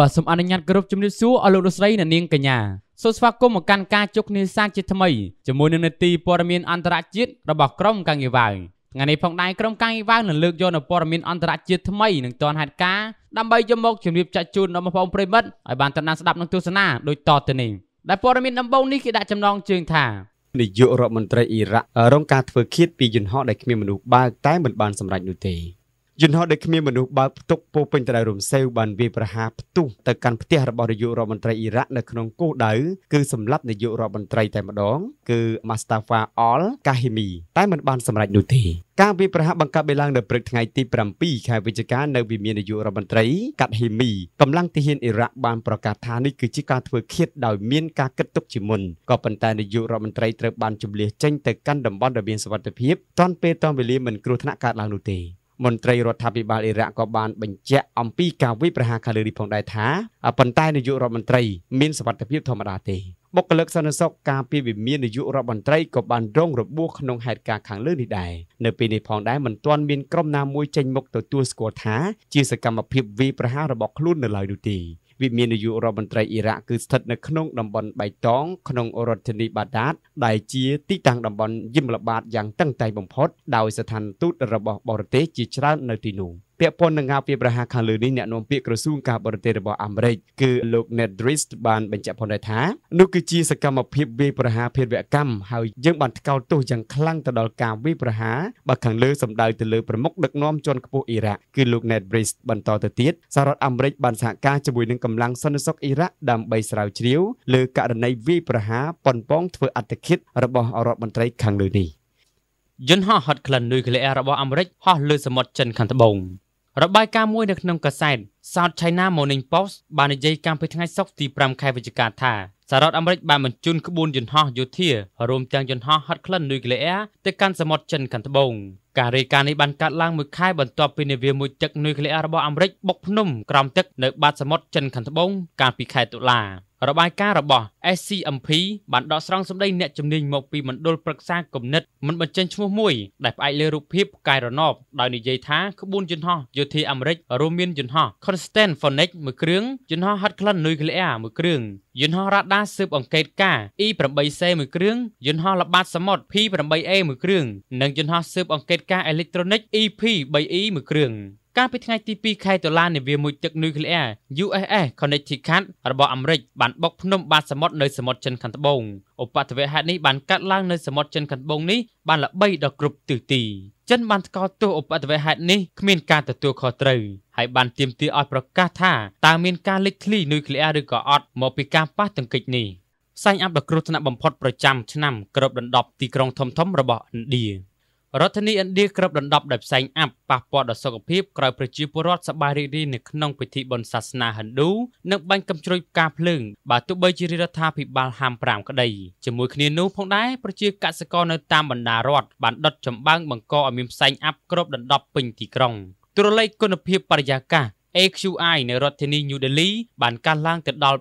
បាទសូមអនុញ្ញាតគោរពជំរាបសួរអស់លោកលោកស្រីអ្នកនាងកញ្ញាសូមស្វាគមន៍មកកាន់ការជុកនីសាជាថ្មីជាមួយនឹងនីតិព័ត៌មានអន្តរជាតិរបស់ក្រុមកាងីវ៉ាវថ្ងៃនេះផងដែរក្រុមកាងីវ៉ាវនឹងលើកយកនូវព័ត៌មានអន្តរជាតិថ្មីនឹងទាន់ហេតុការណ៍ដើម្បីយកមកជម្រាបចាក់ជូនដល់បងប្អូនប្រិមិត្តឲ្យបានតាមដានស្ដាប់និងទស្សនាដូចតទៅនេះដែលព័ត៌មានដំបូងនេះគេដាក់ចំណងជើងថានាយករដ្ឋមន្ត្រីអ៊ីរ៉ាក់រងការធ្វើឃាតពីយន្តហោះដែលគ្មានមនុស្សបើកតែមិនបានសម្រេចនោះទេយន្តហោះដែលគ្មានមនុស្សបើកផ្ទុកពោពេញទៅដោយរំសេវបានវាយប្រហារផ្ទុះទៅកាន់ផ្ទះរបស់នាយករដ្ឋមន្ត្រីអ៊ីរ៉ាក់នៅក្នុងគោលដៅគឺសម្លាប់នាយករដ្ឋមន្ត្រីតែម្ដងគឺ Mustafa al-Kahimi តែមិនបានសម្រេចនោះទេការវាយប្រហារបង្កើតបេឡើងនៅព្រឹកថ្ងៃទី7ខែវិច្ឆិកានៅវិមាននាយករដ្ឋមន្ត្រីកាត់ហ៊ីមីកម្លាំងទាហានអ៊ីរ៉ាក់បានប្រកាសថានេះគឺជាការធ្វើឃាតដោយមានការគិតទុកជាមុនក៏ប៉ុន្តែនាយករដ្ឋមន្ត្រីត្រូវបានជម្លៀសចេញទៅកាន់តំបន់ដែលមានសុវត្ថិភាពតាំងពេលតាំងវេលាមិនគ្រោះថ្នាក់កើតឡើងនោះទេមន្ត្រីរដ្ឋាភិបាលអ៊ីរ៉ាក់ក៏បានបញ្ជាក់អំពីការវិប្រហារកាឡូរីផងដែរថាប៉ុន្តែនាយករដ្ឋមន្ត្រីមានសវត្ថិភាពធម្មតាទេបុគ្គលិកសន្តិសុខការពីវិមាននាយករដ្ឋមន្ត្រីក៏បានរងរបួសក្នុងហេតុការណ៍ខាងលើនេះដែរនៅពេលនេះផងដែរមិនទាន់មានក្រុមណាមួយចេញមុខទទួលស្គាល់ថាជាសកម្មភាពវិប្រហាររបស់ខ្លួននៅឡើយនោះទេវិមាននាយករដ្ឋមន្ត្រីអ៊ីរ៉ាក់គឺស្ថិតនៅក្នុងតំបន់បៃតងក្នុងរដ្ឋធានីបាដាតដែលជាទីតាំងតំបន់យឹមល្បាតយ៉ាងតឹងតែងបំផុតដោយស្ថានទូតរបស់បរទេសជាច្រើននៅទីនោះ។ពាក់ព័ន្ធនឹងការវាប្រហារខាងលើនេះអ្នកនាំពាក្យក្រសួងការបរទេសរបស់អាមេរិកគឺលោក Ned Drist បានបញ្ជាក់ផងដែរថានោះគឺជាសកម្មភាពវាយប្រហារភេទវកម្មហើយយើងបានថ្កោលទោសយ៉ាងខ្លាំងទៅដល់ការវាយប្រហារបើខាងលើសម្ដៅទៅលើប្រមុខដឹកនាំជាន់ខ្ពស់អ៊ីរ៉ាក់គឺលោក Ned Drist បន្តទៅទៀតសហរដ្ឋអាមេរិកបានសហការជាមួយនឹងកម្លាំងសន្តិសុខអ៊ីរ៉ាក់ដើម្បីស្រាវជ្រាវលើករណីវាយប្រហារប៉ុនប៉ងធ្វើអត្តឃាតរបស់រដ្ឋមន្ត្រីខាងលើនេះយន្តហោះ Hot Clan Nuclear របស់អាមេរិកហោះលើសមុទ្រចិនខាងត្បូងរបាយការណ៍មួយនៅក្នុងកាសែត South China Morning Post បាននិយាយកាលពីថ្ងៃសុក្រទី5ខែវិច្ឆិកាថាសហរដ្ឋអាមេរិកបានបញ្ជូនក្បួនយន្តហោះយោធារួមទាំងយន្តហោះហត់ក្លិននុយក្លេអ៊ែរទៅកាន់សមុទ្រចិនខាងត្បូងការរាយការណ៍នេះបានកើតឡើងមួយខែបន្ទាប់ពីនាវាមួយទឹកនុយក្លេអ៊ែររបស់អាមេរិកបុកភ្នំក្រោមទឹកនៅបាតសមុទ្រចិនខាងត្បូងកាលពីខែតុលារបាយការណ៍របស់ SCMP បានដកស្រង់សម្ដីអ្នកជំនាញមកពីមណ្ឌលប្រឹក្សាគណិតមិនបញ្ចេញឈ្មោះមួយដែលផ្អែកលើរូបភាពផ្កាយរណបដោយនិយាយថាក្បួនយន្តហោះយោធាអាមេរិករួមមានយន្តហោះ Constant Phoenix មួយគ្រឿងយន្តហោះ Hudson Nuclear មួយគ្រឿងយន្តហោះរ៉ាដាស៊ើបអង្កេតការ E8C មួយគ្រឿងយន្តហោះល្បាតសមុទ្រ P8A មួយគ្រឿងនិងយន្តហោះស៊ើបអង្កេតការអេលិចត្រូនិក EP3E មួយគ្រឿងកាលពីថ្ងៃទី2ខែតុលានាវាមួយទឹកនុយក្លេអ៊ែរ USS Connecticut របស់អាមេរិកបានបុកភ្នំបាតសមុទ្រនៅសមុទ្រចិនខាងត្បូងឧបទ្ទវហេតុនេះបានកាត់ឡើងនៅសមុទ្រចិនខាងត្បូងនេះបានល្បីដល់គ្រប់ទិសទីចិនបានថ្កោលទោសឧបទ្ទវហេតុនេះគ្មានការទទួលខុសត្រូវហើយបានទាមទារឲ្យប្រកាសថាតើមានការលេចធ្លីនុយក្លេអ៊ែរឬក៏អត់មកពីការប៉ះទង្គិចនេះផ្សែងអាប់ដ៏គ្រោះថ្នាក់បំផុតប្រចាំឆ្នាំគ្របដណ្ដប់ទីក្រុងធំៗរបស់ឥណ្ឌារដ្ឋធានីឥណ្ឌាក្រឹបដណ្ដប់ដោយផ្សែងអាប់ប៉ះពាល់ដល់សុខភាពក្រោយប្រជាពលរដ្ឋសប្បាយរីករាយនៅក្នុងពិធីបុណ្យសាសនាហិណ្ឌូនិងបាញ់កំជ្រួយផ្កាភ្លើងបើទោះបីជារដ្ឋាភិបាលហាមប្រាមក្តីជាមួយគ្នានោះផងដែរប្រជាកសិករនៅតាមបណ្ដារដ្ឋបានដុតចំបើងបង្កឲ្យមានផ្សែងអាប់គ្របដណ្ដប់ពេញទីក្រុងទ្រលេខគុណភាពបរិយាកាស AQI នៅរដ្ឋធានី New Delhi បានកើនឡើងទៅដល់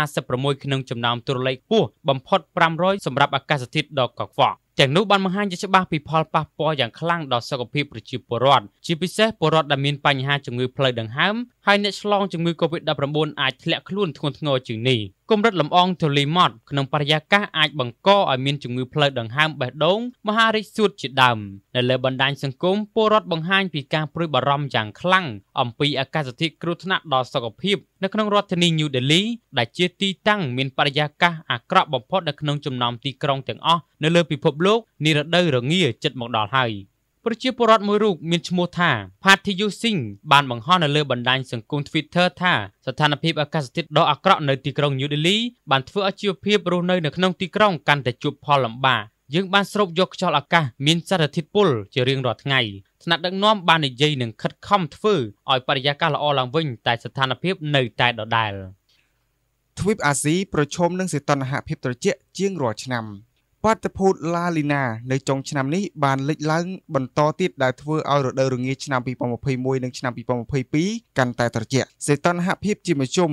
456ក្នុងចំណោមតួលេខខ្ពស់បំផុត500សម្រាប់អាកាសធាតុដ៏កខ្វក់ទាំងនោះបានបង្ហាញជាច្បាស់ពីផលប៉ះពាល់យ៉ាងខ្លាំងដល់សុខភាពប្រជាពលរដ្ឋជាពិសេសពលរដ្ឋដែលមានបញ្ហាជំងឺផ្លូវដង្ហើមហើយអ្នកឆ្លងជំងឺ Covid-19 អាចធ្លាក់ខ្លួនធ្ងន់ធ្ងរជាងនេះកម្រិតលំអងធូលីម៉ត់ក្នុងបរិយាកាសអាចបង្កឲ្យមានជំងឺផ្លូវដង្ហើមបេះដូងមហារីកសួតជាដើមនៅលើបណ្ដាញសង្គមពលរដ្ឋបង្ហាញពីការព្រួយបារម្ភយ៉ាងខ្លាំងអំពីអាកាសធាតុគ្រោះថ្នាក់ដល់សុខភាពនៅក្នុងរដ្ឋធានី New Delhi ដែលជាទីតាំងមានបរិយាកាសអាក្រក់បំផុតនៅក្នុងចំណោមទីក្រុងទាំងអស់នៅលើពិភពលោកនារដូវរងាចិត្តមកដល់ហើយប្រជាពលរដ្ឋមួយរូបមានឈ្មោះថា Pathiyu Singh បានបង្ហោះនៅលើបណ្ដាញសង្គម Twitter ថាស្ថានភាពអាកាសធាតុដ៏អាក្រក់ នៅទីក្រុង New Delhi បានធ្វើឲ្យជីវភាពរស់នៅនៅក្នុងទីក្រុងកាន់តែជួបផលលំបាកយើងបានស្រូបយកខ្យល់អាកាសមានសារធាតុពុលជារៀងរាល់ថ្ងៃថ្នាក់ដឹកនាំបាននិយាយនឹងខិតខំធ្វើឲ្យបរិយាកាសល្អឡើងវិញតែស្ថានភាពនៅតែដដែលទ្វីបអាស៊ីប្រឈមនឹងសីតុណ្ហភាពត្រជាក់ជាងរាល់ឆ្នាំបាតុភូតឡាលីណានៅចុងឆ្នាំនេះបានលេចឡើងបន្តទៀតដែលធ្វើឲ្យរដូវរងាឆ្នាំ2021និងឆ្នាំ2022កាន់តែត្រជាក់សីតុណ្ហភាពជាមធ្យម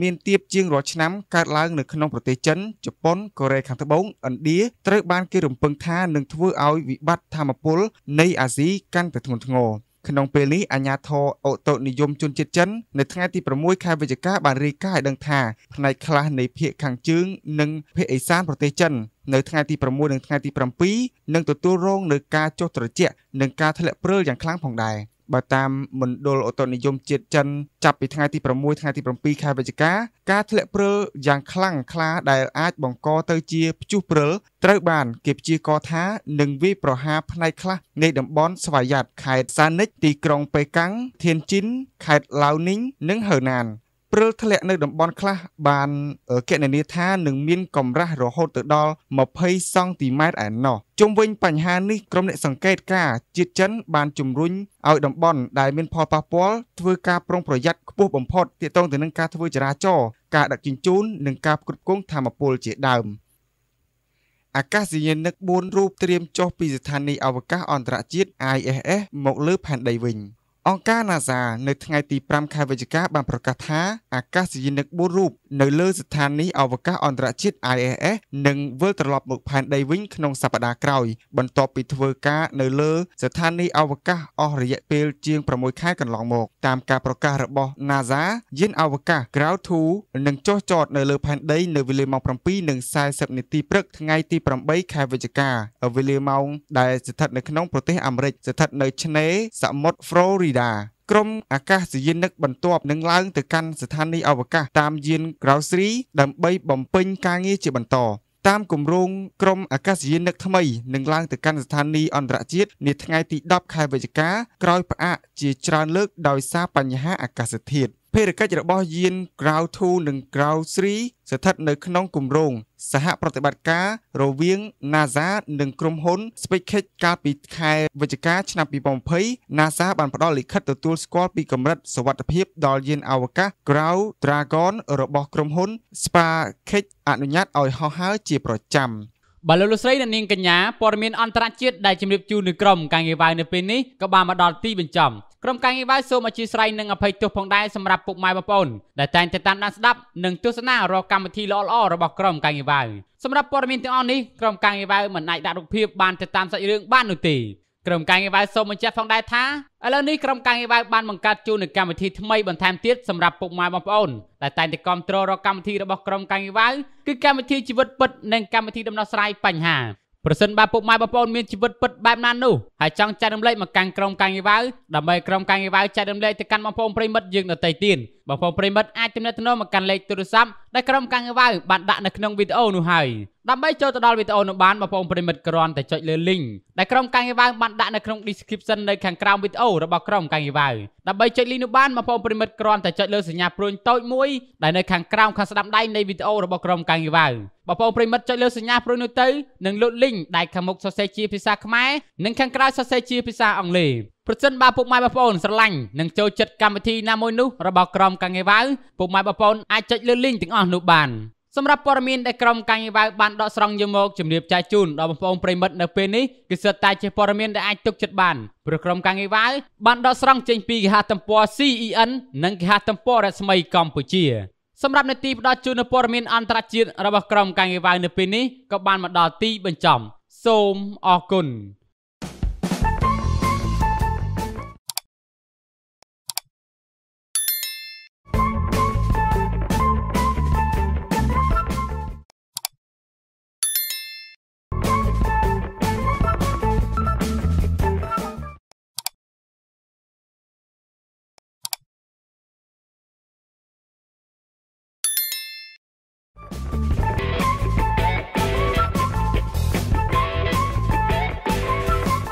មានទាបជាងរាល់ឆ្នាំកើតឡើងនៅក្នុងប្រទេសចិនជប៉ុនកូរ៉េខាងត្បូងឥណ្ឌាត្រូវបានគេរំពឹងថានឹងធ្វើឲ្យវិបត្តិធម្មពលនៃអាស៊ីកាន់តែធ្ងន់ធ្ងរក្នុងពេលនេះអាជ្ញាធរអូតូនិយមជនជាតិចិន នៅថ្ងៃទី6ខែវិច្ឆិកាបានរាយការណ៍ឲ្យដឹងថាផ្នែកខ្លះនៃភូមិខាងជើងនិងភូមិឦសានប្រទេសចិននៅថ្ងៃទី6និងថ្ងៃទី7នឹងទទួលរងនឹងការចុះត្រជាក់និងការធ្លាក់ព្រិលយ៉ាងខ្លាំងផងដែរ។បើតាមមណ្ឌលឧតុនិយមជាតិចិនចាប់ពីថ្ងៃទី6ថ្ងៃទី7ខែវិច្ឆិកា ការធ្លាក់ព្រិលយ៉ាងខ្លាំងក្លាដែលអាចបង្កទៅជាព្យុះព្រិលត្រូវបានគេព្យាករថានឹងវាយប្រហារផ្នែកខ្លះនៃតំបន់ស្វយ័តខេត្តសានិចទីក្រុងប៉េកាំងធានជីនខេត្តឡាវនីងនិងហឺណានព្រិលធ្លាក់នៅតំបន់ខ្លះបានគណនាថានឹងមានកម្រាស់រហូតទៅដល់20សង់ទីម៉ែត្រឯណោះជុំវិញបញ្ហានេះក្រុមអ្នកសង្កេតការជាតិចិនបានជំរុញឲ្យតំបន់ដែលមានផលប៉ះពាល់ធ្វើការប្រុងប្រយ័ត្នខ្ពស់បំផុតទាក់ទងទៅនឹងការធ្វើចរាចរណ៍ការដឹកជញ្ជូននិងការផ្គត់ផ្គង់ធម្មពលជាដើម។អាកាសយានិក4រូបត្រៀមចុះពីស្ថានីយអវកាសអន្តរជាតិ ISS មកលើផែនដីវិញ។អង្គការ NASA នៅថ្ងៃទី5ខែវិច្ឆិកាបានប្រកាសថាអាកាសយានិក4រូបនៅលើស្ថានីយអវកាសអន្តរជាតិ ISS នឹងវិលត្រឡប់មកផែនដីវិញក្នុងសប្តាហ៍ក្រោយបន្ទាប់ពីធ្វើការនៅលើស្ថានីយអវកាសអស់រយៈពេលជាង6ខែកន្លងមកតាមការប្រកាសរបស់ NASA យានអវកាស Ground 2នឹងចុះចតនៅលើផែនដីនៅវេលាម៉ោង7:40នាទីព្រឹកថ្ងៃទី8ខែវិច្ឆិកាវេលាម៉ោងដែលស្ថិតនៅក្នុងប្រទេសអាមេរិកស្ថិតនៅឆ្នេរសមុទ្រ Florida ដាក្រុមអាកាសយានិកបន្ទាប់នឹងឡើងទៅកាន់ស្ថានីយ៍អវកាសតាមយានក្រោស្រីដើម្បីបំពេញការងារជាបន្តតាមគម្រោងក្រមអាកាសយានិកថ្មីនឹងឡើងទៅកាន់ស្ថានីយ៍អន្តរជាតិនាថ្ងៃទី10ខែវិច្ឆិកាក្រោយផ្អាកជាច្រើនលើកដោយសារបញ្ហាអាកាសធាតុភារកិច្ចរបស់យាន Ground 2និង Ground 3ស្ថិតនៅក្នុងគម្រោងសហប្រតិបត្តិការរវាង NASA និងក្រុមហ៊ុន SpaceX កាលពីខែវិច្ឆិកាឆ្នាំ2020 NASA បានផ្ដល់លិខិតទទួលស្គាល់ពីកម្រិតសុវត្ថិភាពដល់យានអវកាស Ground Dragon របស់ក្រុមហ៊ុន SpaceX អនុញ្ញាតឲ្យហោះហើរជាប្រចាំបាទលោកលោកស្រីអ្នកនាងកញ្ញាព័ត៌មានអន្តរជាតិដែលជំរាបជូននៅក្រមការងារវាយនៅពេលនេះក៏បានមកដល់ទីបញ្ចប់ក្រុមការងារវាយសូមអធិស្ឋាននិងអភ័យទោសផងដែរសម្រាប់ពុកម៉ែបងប្អូនដែលតែងតែតាមដានស្ដាប់និងទស្សនារាល់កម្មវិធីល្អៗរបស់ក្រុមការងារវាយសម្រាប់ព័ត៌មានទាំងអស់នេះក្រុមការងារវាយមិនអាចដាក់រូបភាពបានទៅតាមសាច់រឿងបាននោះទេក្រុមការងារវាយសូមបញ្ជាក់ផងដែរថាឥឡូវនេះក្រុមការងារវាយបានបង្កើតជូននូវកម្មវិធីថ្មីបន្ថែមទៀតសម្រាប់ពុកម៉ែបងប្អូនដែលតែងតែគ្រប់គ្រងរកកម្មវិធីរបស់ក្រុមការងារវាយគឺកម្មវិធីជីវិតពិតនិងកម្មវិធីដំណោះស្រាយបញ្ហាប្រសិនបើពុកម៉ែបងប្អូនមានជីវិតពិតបែបណានោះហើយចង់ចែករំលែកមកកាន់ក្រុមការងារវាយដើម្បីក្រុមការងារវាយចែករំលែកទៅកាន់បងប្អូនប្រិមិត្តយើងនៅទីទៀតបងប្អូនប្រិមិត្តអាចទំនាក់ទំនងមកកាន់លេខទូរស័ព្ទដែលក្រុមការងារវ៉ៅបានដាក់នៅក្នុងវីដេអូនោះហើយដើម្បីចូលទៅដល់វីដេអូនោះបានបងប្អូនប្រិមិត្តគ្រាន់តែចុចលើ link ដែលក្រុមការងារវ៉ៅបានដាក់នៅក្នុង description នៅខាងក្រោមវីដេអូរបស់ក្រុមការងារវ៉ៅដើម្បីចុច link នោះបានបងប្អូនប្រិមិត្តគ្រាន់តែចុចលើសញ្ញាព្រួញតូចមួយដែលនៅខាងក្រោមខាងស្ដាំដៃនៃវីដេអូរបស់ក្រុមការងារវ៉ៅបងប្អូនប្រិមិត្តចុចលើសញ្ញាព្រួញនោះទៅនឹងលុត link ដែលខាងមុខសរសេរជាភាសាខ្មែរនិងខាងក្រោយសរសេរជាភាសាអង់គ្លេសប្រសិនបើពុកម៉ែបងប្អូនស្រឡាញ់និងចូលចិត្តកម្មវិធីណាមួយនោះរបស់ក្រុមកាងេវ៉ៅពុកម៉ែបងប្អូនអាចចុចលើ link ទាំងអស់នោះបានសម្រាប់ព័ត៌មានដែលក្រុមកាងេវ៉ៅបានដកស្រង់យកមកជម្រាបចែកជូនដល់បងប្អូនប្រិមិត្តនៅពេលនេះគឺសិតតែជាព័ត៌មានដែលអាចទុកចិត្តបានព្រោះក្រុមកាងេវ៉ៅបានដកស្រង់ចេញពីគេហទំព័រ CEN និងគេហទំព័ររស្មីកម្ពុជាសម្រាប់នាទីផ្ដល់ជូននូវព័ត៌មានអន្តរជាតិរបស់ក្រុមកាងេវ៉ៅនៅពេលនេះក៏បានមកដល់ទីបញ្ចប់សូមអរគុណ